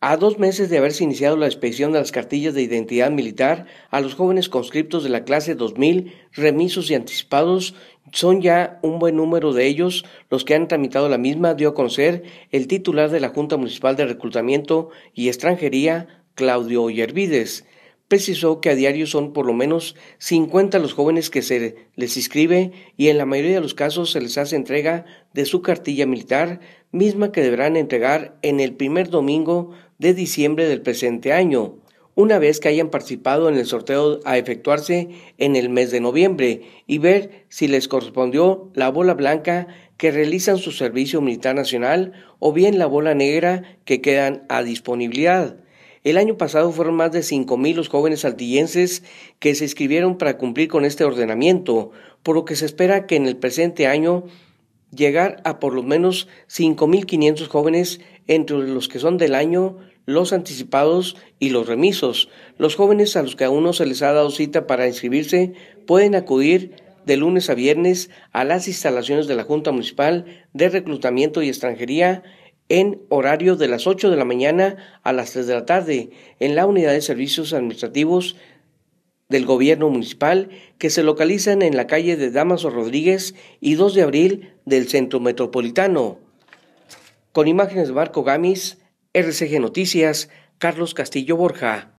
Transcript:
A dos meses de haberse iniciado la inspección de las cartillas de identidad militar, a los jóvenes conscriptos de la clase 2000, remisos y anticipados, son ya un buen número de ellos los que han tramitado la misma, dio a conocer el titular de la Junta Municipal de Reclutamiento y Extranjería, Claudio Yervides precisó que a diario son por lo menos 50 los jóvenes que se les inscribe y en la mayoría de los casos se les hace entrega de su cartilla militar, misma que deberán entregar en el primer domingo de diciembre del presente año, una vez que hayan participado en el sorteo a efectuarse en el mes de noviembre y ver si les correspondió la bola blanca que realizan su servicio militar nacional o bien la bola negra que quedan a disponibilidad. El año pasado fueron más de 5.000 los jóvenes altillenses que se inscribieron para cumplir con este ordenamiento, por lo que se espera que en el presente año llegar a por lo menos 5.500 jóvenes entre los que son del año, los anticipados y los remisos. Los jóvenes a los que aún no se les ha dado cita para inscribirse pueden acudir de lunes a viernes a las instalaciones de la Junta Municipal de Reclutamiento y Extranjería en horario de las 8 de la mañana a las 3 de la tarde en la unidad de servicios administrativos del gobierno municipal que se localizan en la calle de Damaso Rodríguez y 2 de abril del centro metropolitano. Con imágenes de Marco Gamis, RCG Noticias, Carlos Castillo Borja.